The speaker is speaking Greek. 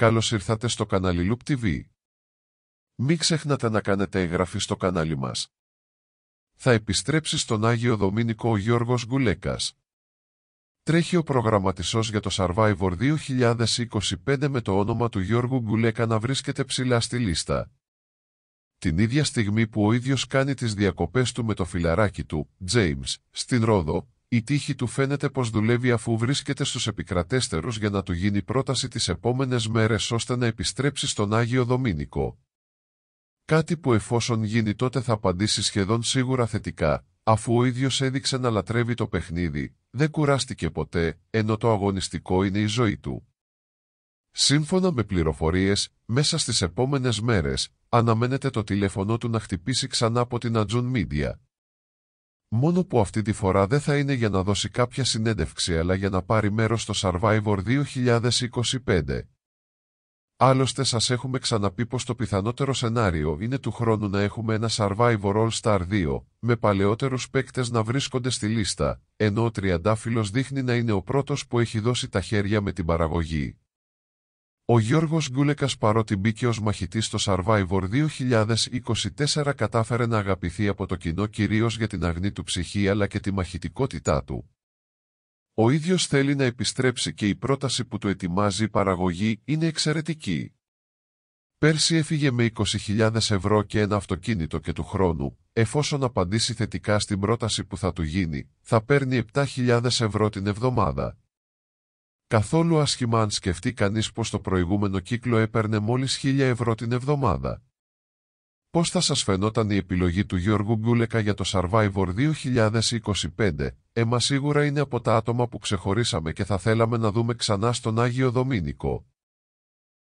Καλώς ήρθατε στο κανάλι Loop TV. Μην ξεχνάτε να κάνετε εγγραφή στο κανάλι μας. Θα επιστρέψει στον Άγιο Δομήνικο ο Γιώργος Γκουλέκας. Τρέχει ο προγραμματισός για το Survivor 2025 με το όνομα του Γιώργου Γκουλέκα να βρίσκεται ψηλά στη λίστα. Την ίδια στιγμή που ο ίδιος κάνει τις διακοπές του με το φιλαράκι του, James, στην Ρόδο, η τύχη του φαίνεται πως δουλεύει αφού βρίσκεται στους επικρατέστερους για να του γίνει πρόταση τις επόμενες μέρες ώστε να επιστρέψει στον Άγιο Δομήνικο. Κάτι που εφόσον γίνει τότε θα απαντήσει σχεδόν σίγουρα θετικά, αφού ο ίδιος έδειξε να λατρεύει το παιχνίδι, δεν κουράστηκε ποτέ, ενώ το αγωνιστικό είναι η ζωή του. Σύμφωνα με πληροφορίες, μέσα στις επόμενες μέρες, αναμένεται το τηλέφωνο του να χτυπήσει ξανά από την Ατζούν Media μόνο που αυτή τη φορά δεν θα είναι για να δώσει κάποια συνέντευξη αλλά για να πάρει μέρος στο Survivor 2025. Άλλωστε σας έχουμε ξαναπεί πως το πιθανότερο σενάριο είναι του χρόνου να έχουμε ένα Survivor All Star 2, με παλαιότερους παίκτες να βρίσκονται στη λίστα, ενώ ο Τριαντάφυλλος δείχνει να είναι ο πρώτος που έχει δώσει τα χέρια με την παραγωγή. Ο Γιώργος Γκούλεκα παρότι μπήκε ως μαχητής στο Survivor 2024 κατάφερε να αγαπηθεί από το κοινό κυρίως για την αγνή του ψυχή αλλά και τη μαχητικότητά του. Ο ίδιος θέλει να επιστρέψει και η πρόταση που του ετοιμάζει η παραγωγή είναι εξαιρετική. Πέρσι έφυγε με 20.000 ευρώ και ένα αυτοκίνητο και του χρόνου, εφόσον απαντήσει θετικά στην πρόταση που θα του γίνει, θα παίρνει 7.000 ευρώ την εβδομάδα. Καθόλου άσχημα αν σκεφτεί κανείς πως το προηγούμενο κύκλο έπαιρνε μόλις χίλια ευρώ την εβδομάδα. Πώς θα σας φαινόταν η επιλογή του Γιώργου Γκούλεκα για το Survivor 2025, εμά ε, σίγουρα είναι από τα άτομα που ξεχωρίσαμε και θα θέλαμε να δούμε ξανά στον Άγιο Δομήνικο.